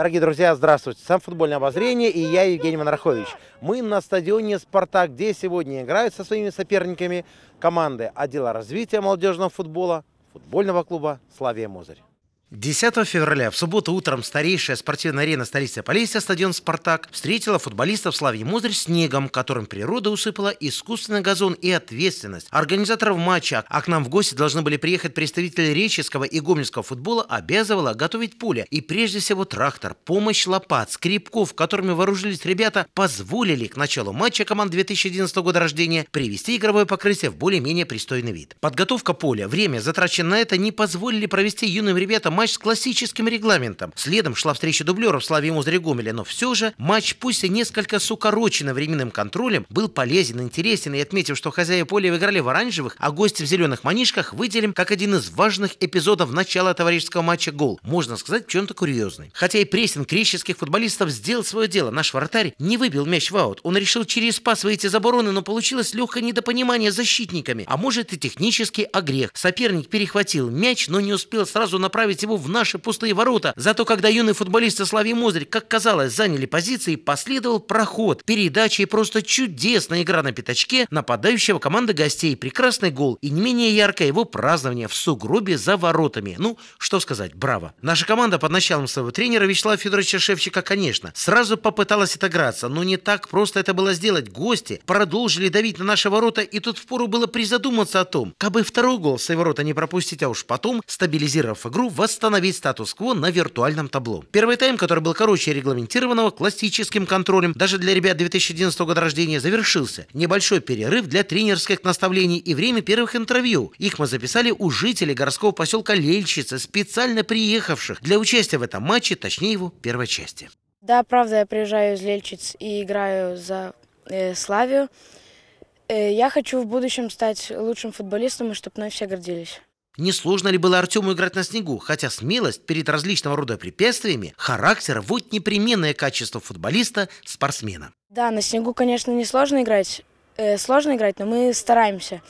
Дорогие друзья, здравствуйте. Сам футбольное обозрение и я, Евгений Монрахович. Мы на стадионе «Спартак», где сегодня играют со своими соперниками команды отдела развития молодежного футбола футбольного клуба «Славия Мозырь». 10 февраля в субботу утром старейшая спортивная арена столицы Полесья, стадион «Спартак», встретила футболистов Славьи Мудрь снегом, которым природа усыпала искусственный газон и ответственность организаторов матча. А к нам в гости должны были приехать представители реческого и гомельского футбола, обязывала готовить поле. И прежде всего трактор, помощь лопат, скребков, которыми вооружились ребята, позволили к началу матча команд 2011 года рождения привести игровое покрытие в более-менее пристойный вид. Подготовка поля, время, затраченное на это, не позволили провести юным ребятам матч с классическим регламентом. Следом шла встреча дублеров Славе Музри Гомеля, но все же матч, пусть и несколько с укороченным временным контролем, был полезен, интересен. И отметив, что хозяева поля выиграли в оранжевых, а гости в зеленых манишках, выделим как один из важных эпизодов начала товарищеского матча гол. Можно сказать, в чем-то курьезный. Хотя и прессинг греческих футболистов сделал свое дело. Наш вратарь не выбил мяч в аут. Он решил через пас выйти за обороны, но получилось легкое недопонимание защитниками, а может и технический огрех. Соперник перехватил мяч, но не успел сразу направить его его в наши пустые ворота. Зато когда юный футболист Слави Мозырь, как казалось, заняли позиции, последовал проход, передача и просто чудесная игра на пятачке нападающего команды гостей, прекрасный гол и не менее яркое его празднование в сугробе за воротами. Ну, что сказать, браво. Наша команда под началом своего тренера Вячеслава Федоровича Шевчика, конечно, сразу попыталась отыграться, но не так просто это было сделать. Гости продолжили давить на наши ворота, и тут впору было призадуматься о том, как бы второй гол свои ворота не пропустить, а уж потом, стабилизировав игру, восстановить восстановить статус-кво на виртуальном табло. Первый тайм, который был короче регламентированного, классическим контролем, даже для ребят 2011 года рождения, завершился. Небольшой перерыв для тренерских наставлений и время первых интервью. Их мы записали у жителей городского поселка Лельщицы, специально приехавших для участия в этом матче, точнее его первой части. Да, правда, я приезжаю из Лельчиц и играю за э, Славию. Э, я хочу в будущем стать лучшим футболистом, и чтобы мной все гордились. Не сложно ли было Артему играть на снегу, хотя смелость перед различного рода препятствиями – характер – вот непременное качество футболиста-спортсмена. Да, на снегу, конечно, не сложно играть, э, сложно играть, но мы стараемся.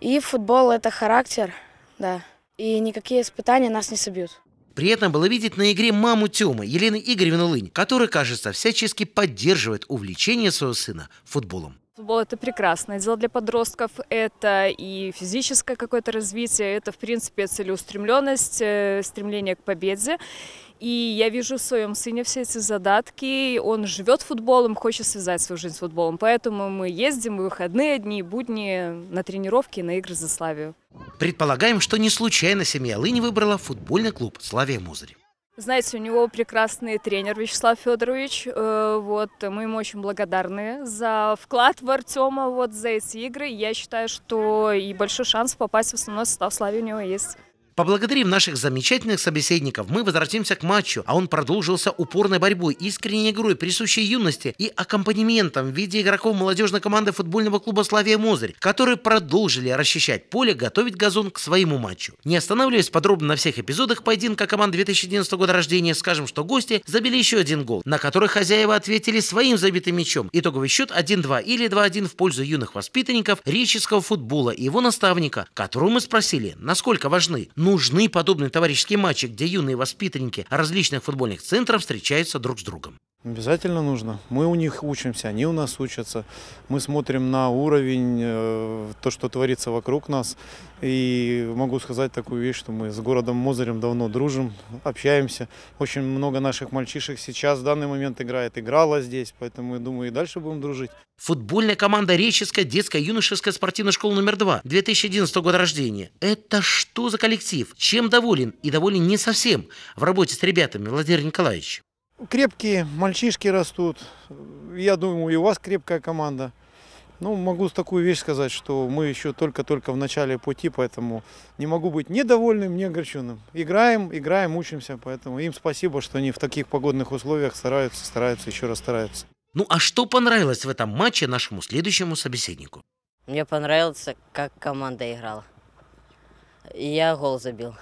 И футбол – это характер, да. И никакие испытания нас не собьют. Приятно было видеть на игре маму Тёмы, Елены Игоревну Лынь, которая, кажется, всячески поддерживает увлечение своего сына футболом. Футбол – это прекрасное дело для подростков, это и физическое какое-то развитие, это, в принципе, целеустремленность, э, стремление к победе. И я вижу в своем сыне все эти задатки, он живет футболом, хочет связать свою жизнь с футболом. Поэтому мы ездим в выходные дни будни на тренировки, на игры за Славию. Предполагаем, что не случайно семья Лыни выбрала футбольный клуб «Славия Музырь». Знаете, у него прекрасный тренер Вячеслав Федорович. Э, вот, мы ему очень благодарны за вклад в Артема, вот за эти игры. Я считаю, что и большой шанс попасть в основной состав Славы у него есть. Поблагодарив наших замечательных собеседников, мы возвратимся к матчу, а он продолжился упорной борьбой, искренней игрой, присущей юности и аккомпанементом в виде игроков молодежной команды футбольного клуба «Славия Мозырь», которые продолжили расчищать поле, готовить газон к своему матчу. Не останавливаясь подробно на всех эпизодах поединка команд 2011 года рождения, скажем, что гости забили еще один гол, на который хозяева ответили своим забитым мячом. Итоговый счет 1-2 или 2-1 в пользу юных воспитанников реческого футбола и его наставника, которого мы спросили, насколько важны Нужны подобные товарищеские матчи, где юные воспитанники различных футбольных центров встречаются друг с другом. Обязательно нужно. Мы у них учимся, они у нас учатся. Мы смотрим на уровень, э, то, что творится вокруг нас. И могу сказать такую вещь, что мы с городом Мозырем давно дружим, общаемся. Очень много наших мальчишек сейчас в данный момент играет, играла здесь. Поэтому, я думаю, и дальше будем дружить. Футбольная команда Реческая детская юношеская спортивная школа номер 2 2011 года рождения. Это что за коллектив? Чем доволен? И доволен не совсем в работе с ребятами, Владимир Николаевич. Крепкие мальчишки растут. Я думаю, и у вас крепкая команда. Ну, могу такую вещь сказать, что мы еще только-только в начале пути, поэтому не могу быть недовольным, не огорченным. Играем, играем, учимся, поэтому им спасибо, что они в таких погодных условиях стараются, стараются, еще раз стараются. Ну а что понравилось в этом матче нашему следующему собеседнику? Мне понравилось, как команда играла. я гол забил.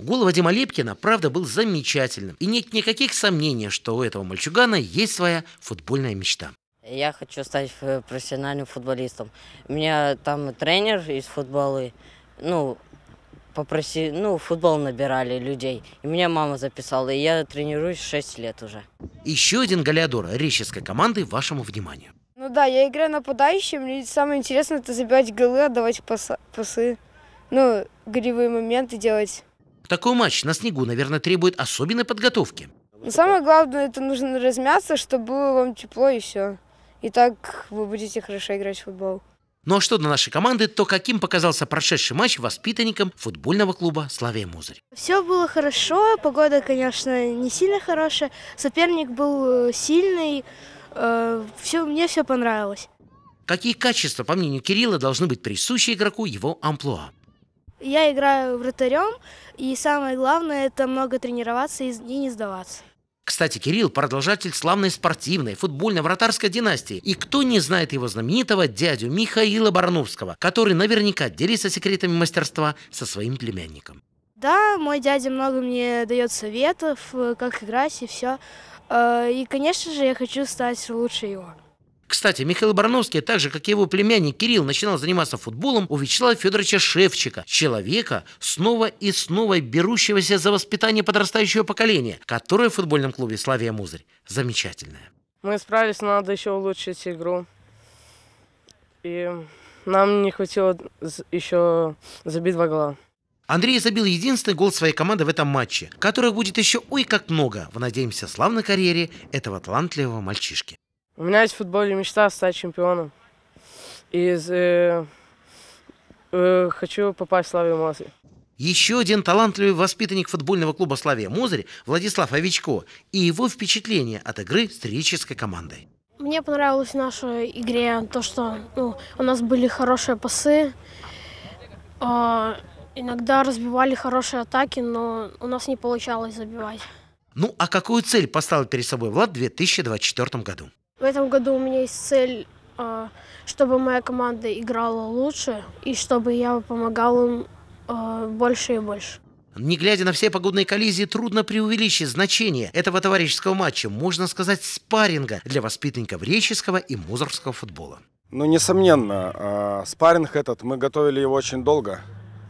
Гол Вадима Лепкина, правда, был замечательным. И нет никаких сомнений, что у этого мальчугана есть своя футбольная мечта. Я хочу стать профессиональным футболистом. У меня там тренер из футбола, ну, попроси, ну, футбол набирали людей. И меня мама записала, и я тренируюсь 6 лет уже. Еще один Галиадор реческой команды вашему вниманию. Ну да, я играю нападающим, и самое интересное это забивать голы, отдавать паса, пасы, ну, голевые моменты делать. Такой матч на снегу, наверное, требует особенной подготовки. Но самое главное, это нужно размяться, чтобы было вам тепло и все. И так вы будете хорошо играть в футбол. Ну а что до нашей команды, то каким показался прошедший матч воспитанникам футбольного клуба «Славия Музырь». Все было хорошо, погода, конечно, не сильно хорошая, соперник был э, сильный, э, все, мне все понравилось. Какие качества, по мнению Кирилла, должны быть присущи игроку его амплуа? Я играю вратарем, и самое главное – это много тренироваться и не сдаваться. Кстати, Кирилл – продолжатель славной спортивной, футбольно-вратарской династии. И кто не знает его знаменитого дядю Михаила Барановского, который наверняка делится секретами мастерства со своим племянником. Да, мой дядя много мне дает советов, э, как играть и все. Э, и, конечно же, я хочу стать лучше его. Кстати, Михаил Барановский, а так же, как и его племянник Кирилл, начинал заниматься футболом у Вячеслава Федоровича Шевчика, человека, снова и снова берущегося за воспитание подрастающего поколения, которое в футбольном клубе «Славия Музырь» замечательное. Мы справились, но надо еще улучшить игру. И нам не хватило еще забить два гола. Андрей забил единственный гол своей команды в этом матче, которых будет еще ой как много в, надеемся, славной карьере этого талантливого мальчишки. У меня есть в футболе мечта стать чемпионом. И э, э, хочу попасть в Славию Мозырь. Еще один талантливый воспитанник футбольного клуба «Славия Мозырь» Владислав Овечко и его впечатление от игры с тренической командой. Мне понравилось в нашей игре то, что ну, у нас были хорошие пасы, э, иногда разбивали хорошие атаки, но у нас не получалось забивать. Ну а какую цель поставил перед собой Влад в 2024 году? В этом году у меня есть цель, а, чтобы моя команда играла лучше и чтобы я помогал им а, больше и больше. Не глядя на все погодные коллизии, трудно преувеличить значение этого товарищеского матча, можно сказать, спарринга для воспитанников реческого и музорского футбола. Ну, несомненно, а, спарринг этот, мы готовили его очень долго.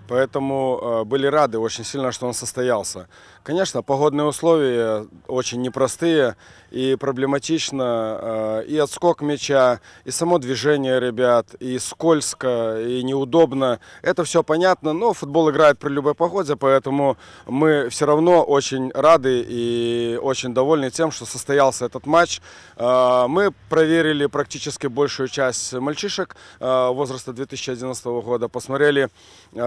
Поэтому э, были рады очень сильно, что он состоялся. Конечно, погодные условия очень непростые и проблематично. Э, и отскок мяча, и само движение ребят, и скользко, и неудобно. Это все понятно, но футбол играет при любой погоде, поэтому мы все равно очень рады и очень довольны тем, что состоялся этот матч. Э, мы проверили практически большую часть мальчишек возраста 2011 года, посмотрели,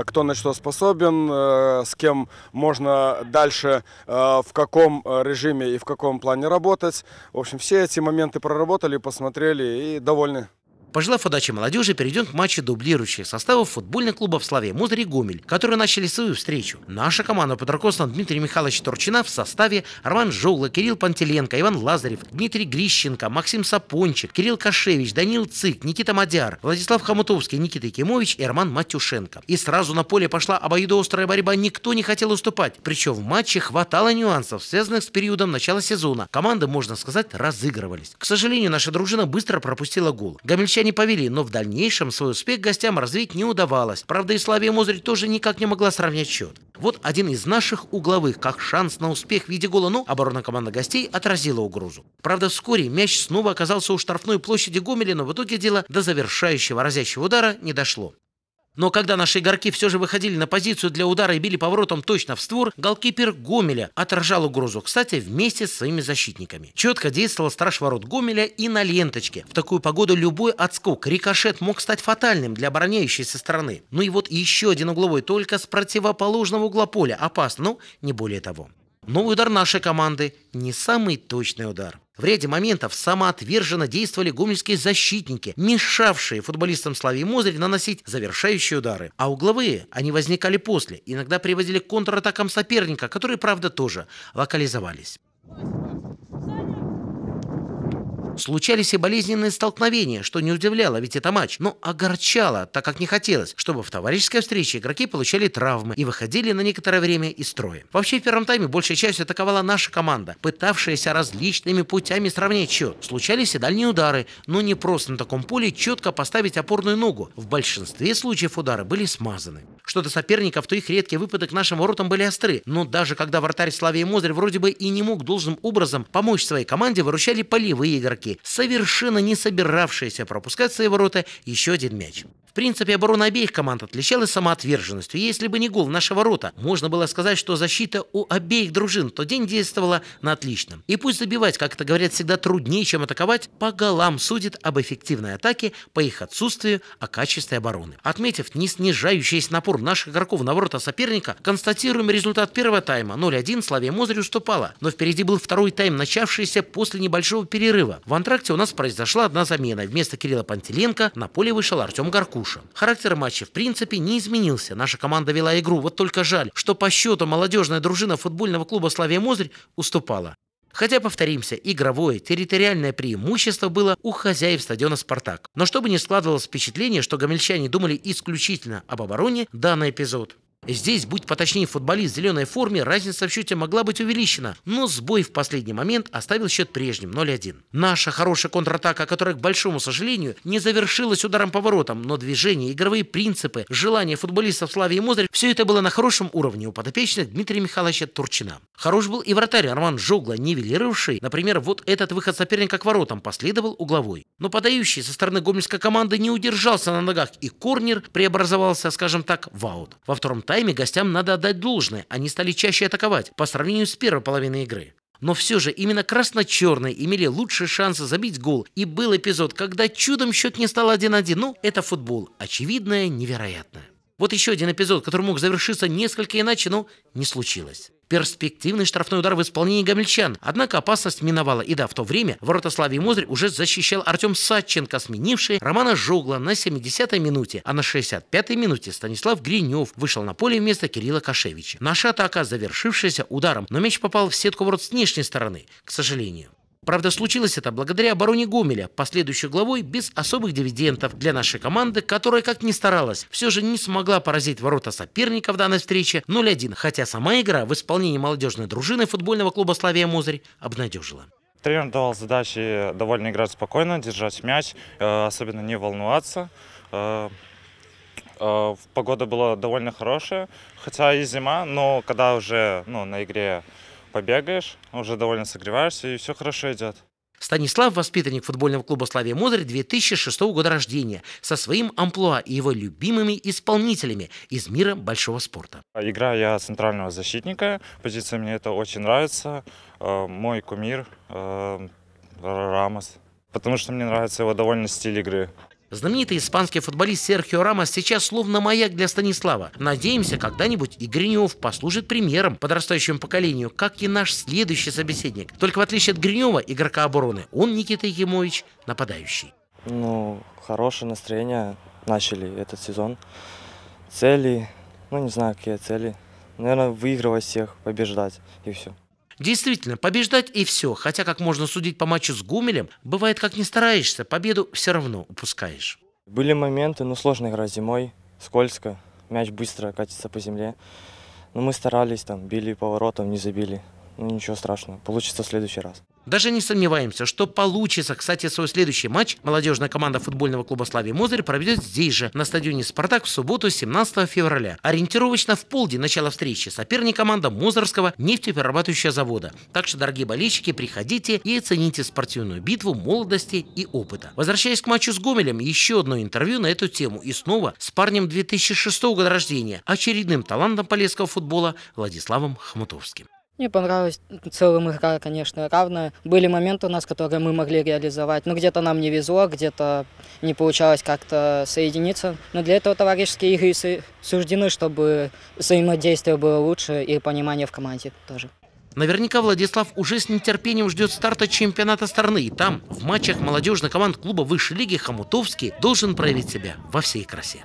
кто на на что способен, э, с кем можно дальше, э, в каком э, режиме и в каком плане работать. В общем, все эти моменты проработали, посмотрели и довольны. Пожелав удачи молодежи, перейдем к матчу дублирующих составов футбольных клубов «Славия Музырь» и «Гомель», которые начали свою встречу. Наша команда под руководством Дмитрия Михайловича Турчина в составе Роман Жоула, Кирилл Пантеленко, Иван Лазарев, Дмитрий Грищенко, Максим Сапончик, Кирилл Кашевич, Данил Цик, Никита Мадяр, Владислав Хамутовский, Никита Якимович и Роман Матюшенко. И сразу на поле пошла обоюдоострая борьба, никто не хотел уступать. Причем в матче хватало нюансов, связанных с периодом начала сезона. Команды, можно сказать, разыгрывались. К сожалению, наша дружина быстро пропустила гол. Гомельчане англичане повели, но в дальнейшем свой успех гостям развить не удавалось. Правда, и Славия Мозырь тоже никак не могла сравнять счет. Вот один из наших угловых, как шанс на успех в виде гола, но оборона команды гостей отразила угрозу. Правда, вскоре мяч снова оказался у штрафной площади Гомеля, но в итоге дело до завершающего разящего удара не дошло. Но когда наши игроки все же выходили на позицию для удара и били поворотом точно в створ, голкипер Гомеля отражал угрозу, кстати, вместе с своими защитниками. Четко действовал страж ворот Гомеля и на ленточке. В такую погоду любой отскок, рикошет мог стать фатальным для обороняющейся стороны. Ну и вот еще один угловой, только с противоположного угла поля. Опасно, но не более того. Новый удар нашей команды. Не самый точный удар. В ряде моментов самоотверженно действовали гомельские защитники, мешавшие футболистам Славии Мозырь наносить завершающие удары. А угловые, они возникали после, иногда приводили к контратакам соперника, которые, правда, тоже локализовались. случались и болезненные столкновения, что не удивляло, ведь это матч, но огорчало, так как не хотелось, чтобы в товарищеской встрече игроки получали травмы и выходили на некоторое время из строя. Вообще в первом тайме большая часть атаковала наша команда, пытавшаяся различными путями сравнять счет. Случались и дальние удары, но не просто на таком поле четко поставить опорную ногу. В большинстве случаев удары были смазаны. Что до соперников, то их редкие выпады к нашим воротам были остры, но даже когда вратарь Славии Мозырь вроде бы и не мог должным образом помочь своей команде, выручали полевые игроки атаки, совершенно не собиравшиеся пропускать свои ворота еще один мяч. В принципе, оборона обеих команд отличалась самоотверженностью. Если бы не гол в наши ворота, можно было сказать, что защита у обеих дружин в тот день действовала на отличном. И пусть забивать, как это говорят, всегда труднее, чем атаковать, по голам судит об эффективной атаке, по их отсутствию, о качестве обороны. Отметив не снижающийся напор наших игроков на ворота соперника, констатируем результат первого тайма. 0-1 Славия Мозырь уступала, но впереди был второй тайм, начавшийся после небольшого перерыва. В антракте у нас произошла одна замена. Вместо Кирилла Пантеленко на поле вышел Артем Гаркуша. Характер матча в принципе не изменился. Наша команда вела игру. Вот только жаль, что по счету молодежная дружина футбольного клуба «Славия Мозырь» уступала. Хотя, повторимся, игровое, территориальное преимущество было у хозяев стадиона «Спартак». Но чтобы не складывалось впечатление, что гомельчане думали исключительно об обороне, данный эпизод Здесь, будь поточнее, футболист в зеленой форме, разница в счете могла быть увеличена, но сбой в последний момент оставил счет прежним 0-1. Наша хорошая контратака, которая, к большому сожалению, не завершилась ударом по воротам, но движение, игровые принципы, желание футболистов Славии и Мозырь – все это было на хорошем уровне у подопечных Дмитрия Михайловича Турчина. Хорош был и вратарь Арман Жогла, нивелировавший, например, вот этот выход соперника к воротам последовал угловой. Но подающий со стороны гомельской команды не удержался на ногах, и корнер преобразовался, скажем так, в аут. Во втором тайме гостям надо отдать должное, они стали чаще атаковать по сравнению с первой половиной игры. Но все же именно красно-черные имели лучшие шансы забить гол. И был эпизод, когда чудом счет не стал 1-1. Ну, это футбол. Очевидное, невероятное. Вот еще один эпизод, который мог завершиться несколько иначе, но не случилось. Перспективный штрафной удар в исполнении гамельчан. Однако опасность миновала. И да, в то время ворота Славии Мозырь уже защищал Артем Садченко, сменивший Романа Жогла на 70-й минуте. А на 65-й минуте Станислав Гринев вышел на поле вместо Кирилла Кашевича. Наша атака, завершившаяся ударом, но мяч попал в сетку ворот с внешней стороны, к сожалению. Правда, случилось это благодаря обороне Гомеля, последующей главой без особых дивидендов для нашей команды, которая, как ни старалась, все же не смогла поразить ворота соперника в данной встрече 0-1, хотя сама игра в исполнении молодежной дружины футбольного клуба «Славия Мозырь» обнадежила. Тренер давал задачи довольно играть спокойно, держать мяч, э, особенно не волноваться. Э, э, погода была довольно хорошая, хотя и зима, но когда уже ну, на игре побегаешь, уже довольно согреваешься, и все хорошо идет. Станислав – воспитанник футбольного клуба «Славия Модри» 2006 года рождения со своим амплуа и его любимыми исполнителями из мира большого спорта. Игра я центрального защитника. Позиция мне это очень нравится. Э, мой кумир э, – Рамос. Потому что мне нравится его довольно стиль игры. Знаменитый испанский футболист Серхио Рамос сейчас словно маяк для Станислава. Надеемся, когда-нибудь Игринев послужит примером подрастающему поколению, как и наш следующий собеседник. Только в отличие от Гринева, игрока обороны, он, Никита Якимович, нападающий. Ну, хорошее настроение начали этот сезон. Цели, ну не знаю, какие цели. Наверное, выигрывать всех, побеждать и все. Действительно, побеждать и все. Хотя, как можно судить по матчу с Гумелем, бывает, как не стараешься, победу все равно упускаешь. Были моменты, ну, сложно играть зимой, скользко, мяч быстро катится по земле. Но ну, мы старались, там, били поворотом, не забили. Ну, ничего страшного, получится в следующий раз. Даже не сомневаемся, что получится. Кстати, свой следующий матч молодежная команда футбольного клуба «Славия Мозырь» проведет здесь же, на стадионе «Спартак» в субботу 17 февраля. Ориентировочно в полдень начала встречи. Соперник команда Мозырского нефтеперерабатывающего завода. Так что, дорогие болельщики, приходите и оцените спортивную битву молодости и опыта. Возвращаясь к матчу с Гомелем, еще одно интервью на эту тему. И снова с парнем 2006 года рождения, очередным талантом полесского футбола Владиславом Хмутовским. Мне понравилось целым игра, конечно, равная. Были моменты у нас, которые мы могли реализовать, но ну, где-то нам не везло, где-то не получалось как-то соединиться. Но для этого товарищеские игры суждены, чтобы взаимодействие было лучше и понимание в команде тоже. Наверняка Владислав уже с нетерпением ждет старта чемпионата страны. И там, в матчах молодежных команд клуба высшей лиги, Хамутовский должен проявить себя во всей красе.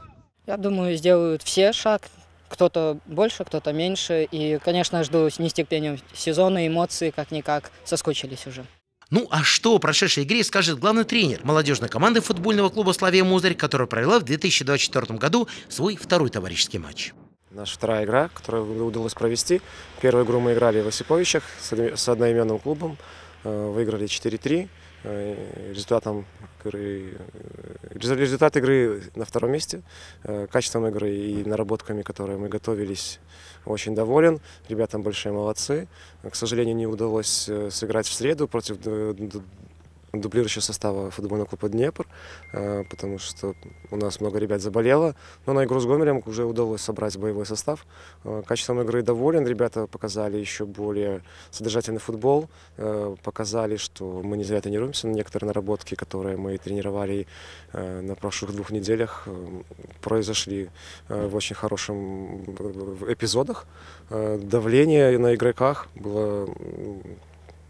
Я думаю, сделают все шаг кто-то больше, кто-то меньше. И, конечно, жду с нестерпением сезона, эмоции как-никак. Соскучились уже. Ну а что о прошедшей игре скажет главный тренер молодежной команды футбольного клуба «Славия Музырь», которая провела в 2024 году свой второй товарищеский матч. Наша вторая игра, которую удалось провести. Первую игру мы играли в Осиповичах с одноименным клубом. Э, выиграли 4 Э, результатом игры, э, результат игры на втором месте, э, качеством игры и наработками, которые мы готовились, очень доволен. Ребятам большие молодцы. К сожалению, не удалось сыграть в среду против дублирующего состава футбольного клуба «Днепр», э, потому что у нас много ребят заболело. Но на игру с Гомелем уже удалось собрать боевой состав. Э, качеством игры доволен. Ребята показали еще более содержательный футбол, э, показали, что мы не зря тренируемся на некоторые наработки, которые мы тренировали на прошлых двух неделях, произошли в очень хорошем эпизодах. Давление на игроках было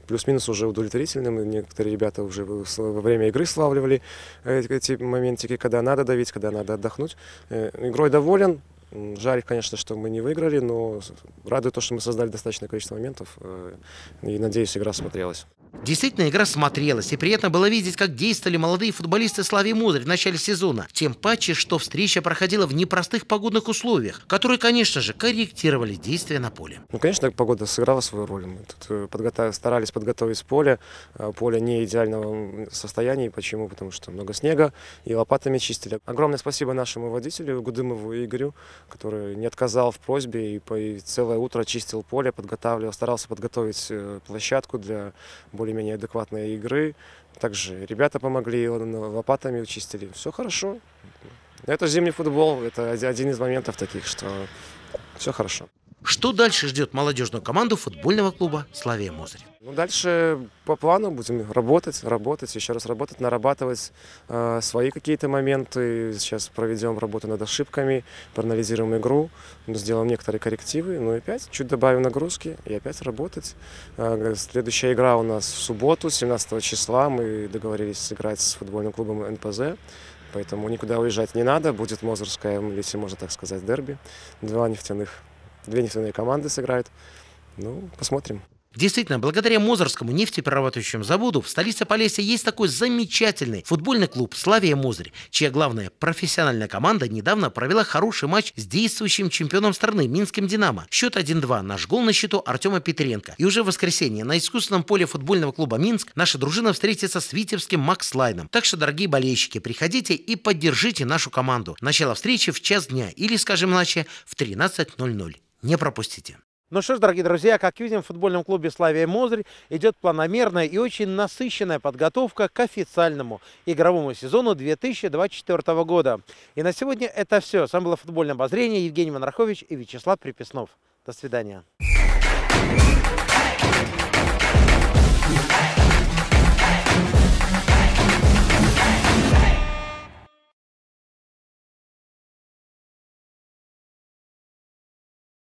плюс-минус уже удовлетворительным. Некоторые ребята уже во время игры славливали э, эти моментики, когда надо давить, когда надо отдохнуть. Э, игрой доволен. Жаль, конечно, что мы не выиграли, но радует то, что мы создали достаточное количество моментов. Э, и, надеюсь, игра смотрелась. Действительно, игра смотрелась, и приятно было видеть, как действовали молодые футболисты Слави Мудрый в начале сезона. Тем паче, что встреча проходила в непростых погодных условиях, которые, конечно же, корректировали действия на поле. Ну, конечно, погода сыграла свою роль. Мы тут э, подготов... старались подготовить поле. Э, поле не идеального состояния. Почему? Потому что много снега, и лопатами чистили. Огромное спасибо нашему водителю Гудымову Игорю, который не отказал в просьбе и, и целое утро чистил поле, подготавливал, старался подготовить э, площадку для более более-менее адекватной игры. Также ребята помогли, лопатами чистили. Все хорошо. Это зимний футбол, это один из моментов таких, что все хорошо. Что дальше ждет молодежную команду футбольного клуба «Славия Мозырь»? Ну, дальше по плану будем работать, работать, еще раз работать, нарабатывать э, свои какие-то моменты. Сейчас проведем работу над ошибками, проанализируем игру, сделаем некоторые коррективы. Ну и опять чуть добавим нагрузки и опять работать. Э, следующая игра у нас в субботу, 17 числа. Мы договорились сыграть с футбольным клубом НПЗ. Поэтому никуда уезжать не надо. Будет Мозырская, если можно так сказать, дерби. Два нефтяных Две нефтяные команды сыграют. Ну, посмотрим. Действительно, благодаря Мозырскому нефтеперерабатывающему заводу в столице Полесья есть такой замечательный футбольный клуб «Славия Мозырь», чья главная профессиональная команда недавно провела хороший матч с действующим чемпионом страны Минским «Динамо». Счет 1-2, наш гол на счету Артема Петренко. И уже в воскресенье на искусственном поле футбольного клуба «Минск» наша дружина встретится с витебским «Макс Лайном». Так что, дорогие болельщики, приходите и поддержите нашу команду. Начало встречи в час дня или, скажем иначе, в 13.00. Не пропустите. Ну что ж, дорогие друзья, как видим, в футбольном клубе «Славия Мозырь» идет планомерная и очень насыщенная подготовка к официальному игровому сезону 2024 года. И на сегодня это все. С вами было «Футбольное обозрение» Евгений Монархович и Вячеслав Приписнов. До свидания.